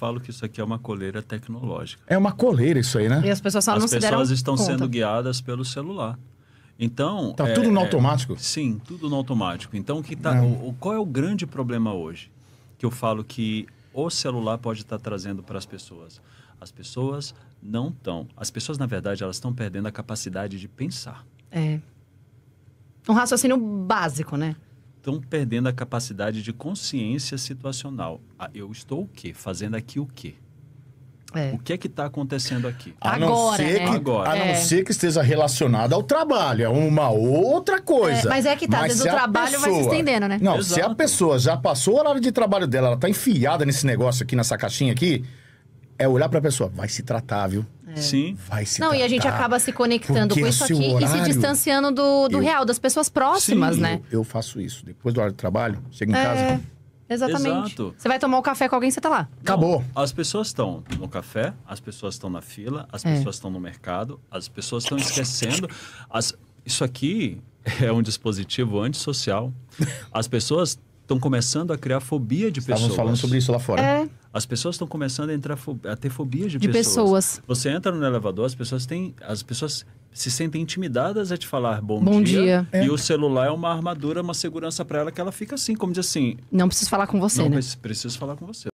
falo que isso aqui é uma coleira tecnológica. É uma coleira isso aí, né? E as pessoas só as não pessoas se deram estão conta. sendo guiadas pelo celular. Então. Tá é, tudo no é, automático? É, sim, tudo no automático. Então, que tá, o, qual é o grande problema hoje? Que eu falo que o celular pode estar tá trazendo para as pessoas. As pessoas não estão. As pessoas, na verdade, elas estão perdendo a capacidade de pensar. É. Um raciocínio básico, né? estão perdendo a capacidade de consciência situacional. Ah, eu estou o quê? Fazendo aqui o quê? É. O que é que está acontecendo aqui? A não agora, ser né? que, agora. A não é. ser que esteja relacionado ao trabalho, é uma outra coisa. É, mas é que tá, mas às vezes o trabalho pessoa, vai se estendendo, né? Não, Exato. se a pessoa já passou o horário de trabalho dela, ela está enfiada nesse negócio aqui, nessa caixinha aqui, é olhar para a pessoa, vai se tratar, viu? É. Sim. Vai se Não, e a gente acaba se conectando com isso aqui horário, e se distanciando do, do eu, real, das pessoas próximas, sim, né? Eu, eu, faço isso. Depois do horário de trabalho, chego em é, casa. Exatamente. Exato. Você vai tomar um café com alguém, você tá lá. Não, Acabou. As pessoas estão no café, as pessoas estão na fila, as é. pessoas estão no mercado, as pessoas estão esquecendo. As... Isso aqui é um dispositivo antissocial. As pessoas estão começando a criar fobia de pessoas. Estavam falando sobre isso lá fora. É. As pessoas estão começando a entrar a ter fobias de, de pessoas. pessoas. Você entra no elevador, as pessoas têm, as pessoas se sentem intimidadas a te falar bom, bom dia. dia. É. E o celular é uma armadura, uma segurança para ela que ela fica assim, como diz assim. Não preciso falar com você, não né? Não preciso falar com você.